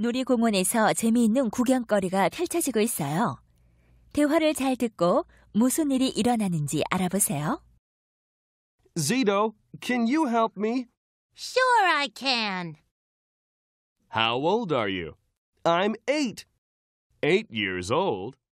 놀이공원에서 재미있는 구경거리가 펼쳐지고 있어요. 대화를 잘 듣고 무슨 일이 일어나는지 알아보세요. Zito, can you help me? Sure, I can. How old are you? I'm eight. Eight years old.